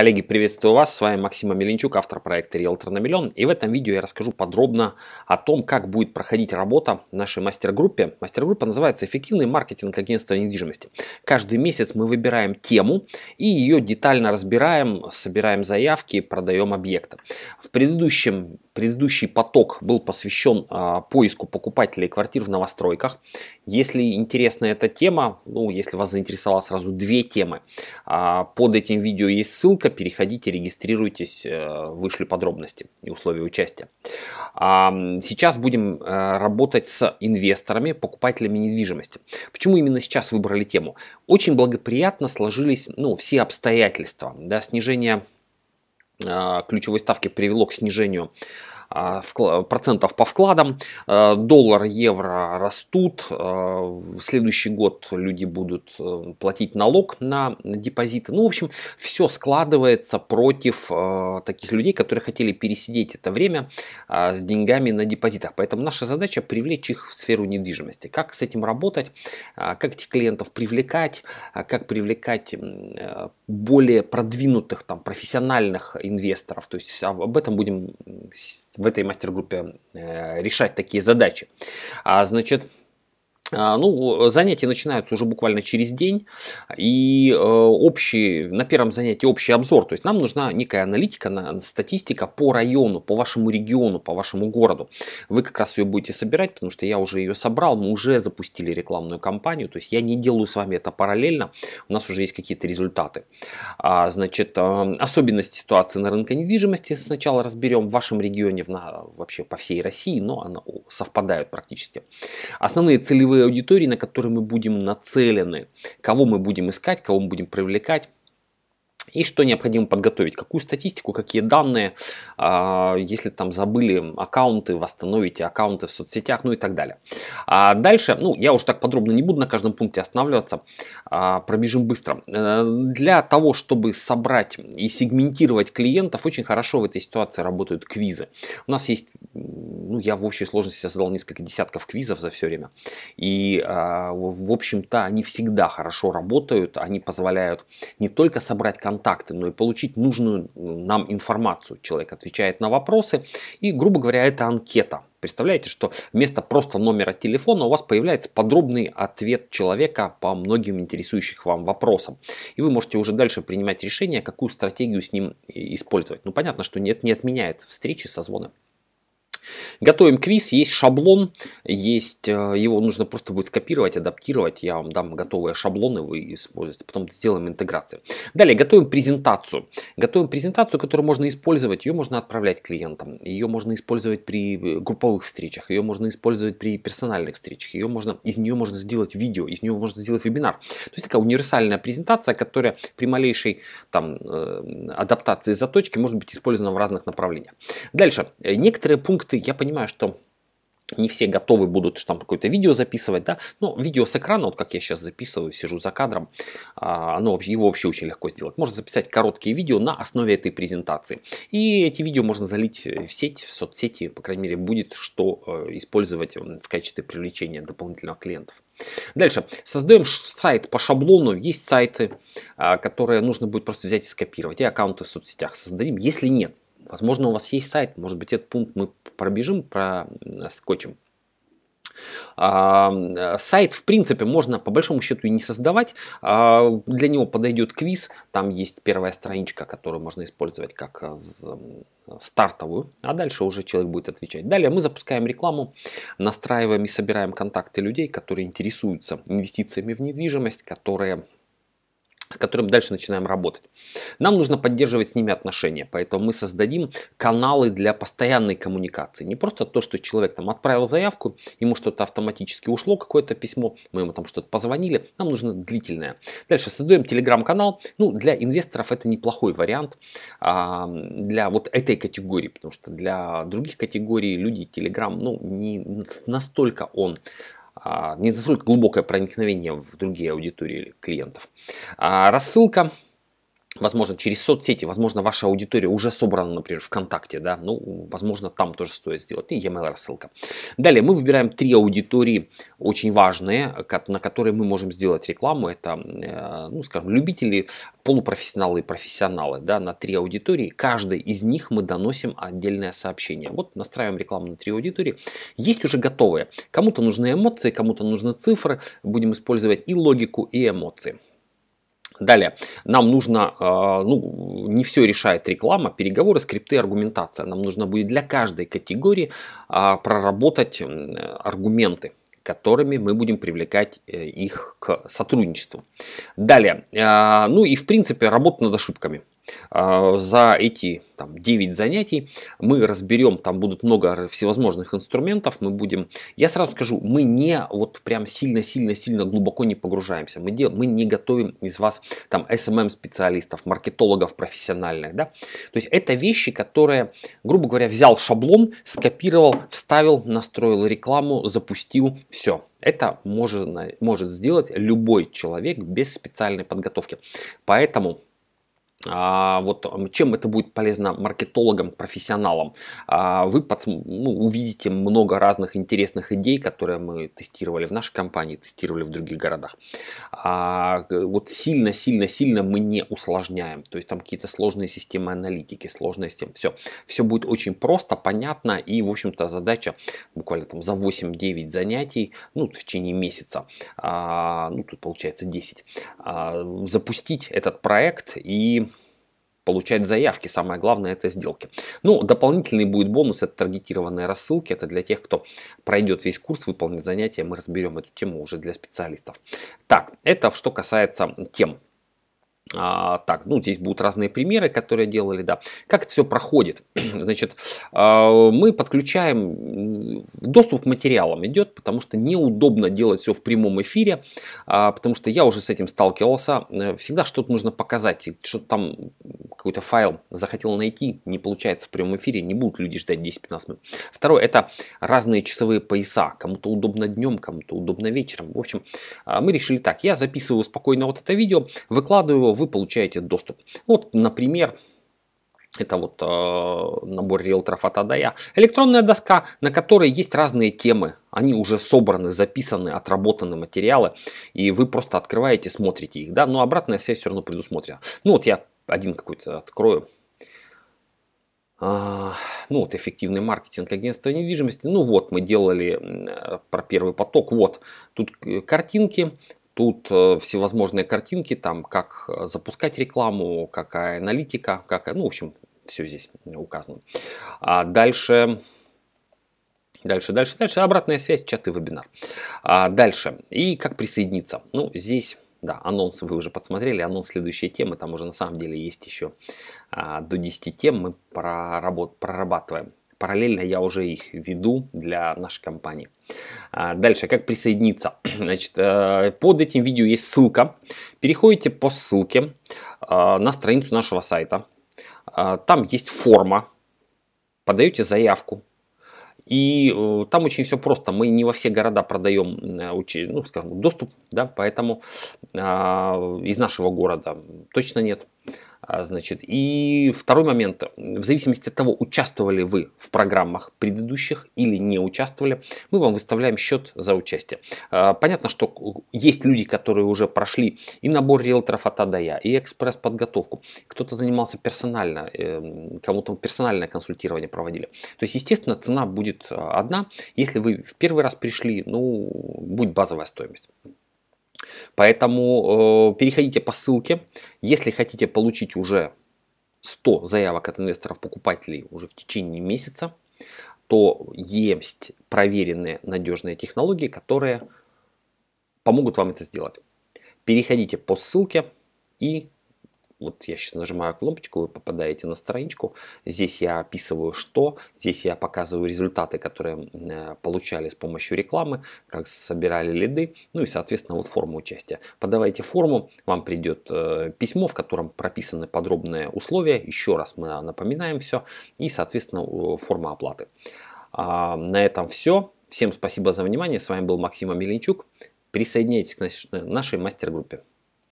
Коллеги, приветствую вас, с вами Максим Амеленчук, автор проекта «Риэлтор на миллион». И в этом видео я расскажу подробно о том, как будет проходить работа в нашей мастер-группе. Мастер-группа называется «Эффективный маркетинг агентства недвижимости». Каждый месяц мы выбираем тему и ее детально разбираем, собираем заявки, продаем объекты. В предыдущем Предыдущий поток был посвящен э, поиску покупателей квартир в новостройках. Если интересна эта тема, ну, если вас заинтересовала сразу две темы, э, под этим видео есть ссылка, переходите, регистрируйтесь, э, вышли подробности и условия участия. Сейчас будем э, работать с инвесторами, покупателями недвижимости. Почему именно сейчас выбрали тему? Очень благоприятно сложились ну, все обстоятельства. Да, снижение э, ключевой ставки привело к снижению а, процентов по вкладам. Э, доллар, евро растут. Э, в следующий год люди будут э, платить налог на депозиты. Ну, в общем, все складывается против таких людей, которые хотели пересидеть это время а, с деньгами на депозитах. Поэтому наша задача привлечь их в сферу недвижимости. Как с этим работать, а, как этих клиентов привлекать, как привлекать более продвинутых там, профессиональных инвесторов. То есть об этом будем в этой мастер-группе э, решать такие задачи. А, значит, а, ну, занятия начинаются уже буквально через день, и э, общий, на первом занятии общий обзор, то есть нам нужна некая аналитика, статистика по району, по вашему региону, по вашему городу. Вы как раз ее будете собирать, потому что я уже ее собрал, мы уже запустили рекламную кампанию, то есть я не делаю с вами это параллельно, у нас уже есть какие-то результаты. А, значит, э, особенность ситуации на рынке недвижимости сначала разберем в вашем регионе, вообще по всей России, но она совпадают практически. Основные целевые целевой аудитории, на которую мы будем нацелены, кого мы будем искать, кого мы будем привлекать и что необходимо подготовить, какую статистику, какие данные, а, если там забыли аккаунты, восстановите аккаунты в соцсетях, ну и так далее. А дальше, ну я уже так подробно не буду на каждом пункте останавливаться, а, пробежим быстро. Э, для того, чтобы собрать и сегментировать клиентов, очень хорошо в этой ситуации работают квизы. У нас есть, ну я в общей сложности создал несколько десятков квизов за все время, и в общем-то они всегда хорошо работают, они позволяют не только собрать контент, контакты, но и получить нужную э, нам информацию. Человек отвечает на вопросы и, грубо говоря, это анкета. Представляете, что вместо просто номера телефона у вас появляется подробный ответ человека по многим интересующих вам вопросам. И вы можете уже дальше принимать решение, какую стратегию с ним э, использовать. Ну, понятно, что нет, не отменяет встречи, со созвоны. Готовим квиз, есть шаблон, есть э, его нужно просто будет скопировать, адаптировать. Я вам дам готовые шаблоны, вы используете. Потом сделаем интеграцию. Далее готовим презентацию. Готовим презентацию, которую можно использовать. Ее можно отправлять клиентам. Ее можно использовать при э, групповых встречах. Ее можно использовать при персональных встречах. Ее можно, из нее можно сделать видео, из нее можно сделать вебинар. То есть такая универсальная презентация, которая при малейшей там, э, адаптации заточки может быть использована в разных направлениях. Дальше. Некоторые пункты продукты. Я понимаю, что не все готовы будут там какое-то видео записывать, да, но видео с экрана, вот как я сейчас записываю, сижу за кадром, а, оно, его вообще очень легко сделать. Можно записать короткие видео на основе этой презентации. И эти видео можно залить э, в сеть, в соцсети, по крайней мере, будет что э, использовать в качестве привлечения дополнительных клиентов. Дальше. Создаем сайт по шаблону. Есть сайты, а, которые нужно будет просто взять и скопировать. И аккаунты в соцсетях создадим. Если нет, Возможно, у вас есть сайт, может быть, этот пункт мы пробежим, проскочим. А, сайт, в принципе, можно по большому счету и не создавать. А, для него подойдет квиз. Там есть первая страничка, которую можно использовать как э, стартовую, а дальше уже человек будет отвечать. Далее мы запускаем рекламу, настраиваем и собираем контакты людей, которые интересуются инвестициями в недвижимость, которые с которым дальше начинаем работать. Нам нужно поддерживать с ними отношения, поэтому мы создадим каналы для постоянной коммуникации. Не просто то, что человек там отправил заявку, ему что-то автоматически ушло, какое-то письмо, мы ему там что-то позвонили, нам нужно длительное. Дальше создаем телеграм-канал. Ну, для инвесторов это неплохой вариант а, для вот этой категории, потому что для других категорий люди телеграм, ну, не настолько он а, не настолько глубокое проникновение в другие аудитории клиентов. А рассылка возможно, через соцсети, возможно, ваша аудитория уже собрана, например, ВКонтакте, да, ну, возможно, там тоже стоит сделать, и e-mail рассылка. Далее мы выбираем три аудитории, очень важные, на которые мы можем сделать рекламу, это, э, ну, скажем, любители, полупрофессионалы и профессионалы, да, на три аудитории, каждой из них мы доносим отдельное сообщение. Вот настраиваем рекламу на три аудитории, есть уже готовые, кому-то нужны эмоции, кому-то нужны цифры, будем использовать и логику, и эмоции. Далее, нам нужно, а, ну, не все решает реклама, переговоры, скрипты, аргументация. Нам нужно будет для каждой категории а, проработать аргументы, которыми мы будем привлекать э, их к сотрудничеству. Далее, а, ну и в принципе работа над ошибками. А, за эти там, 9 занятий мы разберем, там будут много всевозможных инструментов, мы будем, я сразу скажу, мы не вот прям сильно-сильно-сильно глубоко не погружаемся, мы, дел, мы не готовим из вас там SMM эм эм специалистов, маркетологов профессиональных, да, то есть это вещи, которые, грубо говоря, взял шаблон, скопировал, вставил, настроил рекламу, запустил, все, это может, может сделать любой человек без специальной подготовки. Поэтому а, вот чем это будет полезно маркетологам, профессионалам. А, вы под, ну, увидите много разных интересных идей, которые мы тестировали в нашей компании, тестировали в других городах. А, вот сильно, сильно, сильно мы не усложняем. То есть там какие-то сложные системы аналитики, сложные системы. Все, все будет очень просто, понятно и, в общем-то, задача буквально там за 8-9 занятий, ну, в течение месяца, а, ну, тут получается 10, запустить этот проект и получать заявки. Самое главное это сделки. Ну, дополнительный будет бонус, это таргетированные рассылки. Это для тех, кто пройдет весь курс, выполнит занятия. Мы разберем эту тему уже для специалистов. Так, это что касается тем а, так, ну здесь будут разные примеры, которые делали, да. Как это все проходит? Значит, а, мы подключаем доступ к материалам идет, потому что неудобно делать все в прямом эфире, а, потому что я уже с этим сталкивался. Э, всегда что-то нужно показать, что-то там какой-то файл захотел найти, не получается в прямом эфире, не будут люди ждать 10-15 минут. Второе, это разные часовые пояса. Кому-то удобно днем, кому-то удобно вечером. В общем, а, мы решили так, я записываю спокойно вот это видео, выкладываю вы получаете доступ. Вот, например, это вот э, набор риэлторов от Адая. Электронная доска, на которой есть разные темы. Они уже собраны, записаны, отработаны материалы. И вы просто открываете, смотрите их. да. Но обратная связь все равно предусмотрена. Ну вот я один какой-то открою. А, ну вот эффективный маркетинг агентства недвижимости. Ну вот мы делали э, про первый поток. Вот тут картинки, Тут э, всевозможные картинки, там как э, запускать рекламу, какая аналитика, какая, э, ну, в общем, все здесь указано. А дальше Дальше, дальше, дальше. Обратная связь, чат и вебинар. А, дальше. И как присоединиться. Ну, здесь, да, анонс вы уже подсмотрели. Анонс следующей темы. Там уже на самом деле есть еще а, до 10 тем. Мы проработ, прорабатываем. Параллельно я уже их веду для нашей компании. А, дальше, как присоединиться. Значит, э, под этим видео есть ссылка. Переходите по ссылке э, на страницу нашего сайта. Э, там есть форма. Подаете заявку, и там очень все просто. Мы не во все города продаем, ну, скажем, доступ, да, поэтому э, из нашего города точно нет. А, значит, и второй момент. В зависимости от того, участвовали вы в программах предыдущих или не участвовали, мы вам выставляем счет за участие. А, понятно, что есть люди, которые уже прошли и набор риэлторов от АДАЯ, и экспресс-подготовку. Кто-то занимался персонально, эм, кому-то персональное консультирование проводили. То есть, естественно, цена будет а, одна. Если вы в первый раз пришли, ну, будет базовая стоимость. Поэтому э, переходите по ссылке. Если хотите получить уже 100 заявок от инвесторов-покупателей уже в течение месяца, то есть проверенные надежные технологии, которые помогут вам это сделать. Переходите по ссылке и вот я сейчас нажимаю кнопочку, вы попадаете на страничку. Здесь я описываю что, здесь я показываю результаты, которые э, получали с помощью рекламы, как собирали лиды, ну и, соответственно, вот форму участия. Подавайте форму, вам придет э, письмо, в котором прописаны подробные условия. Еще раз мы напоминаем все и, соответственно, форма оплаты. А, на этом все. Всем спасибо за внимание. С вами был Максим Амельничук. Присоединяйтесь к нашей мастер-группе.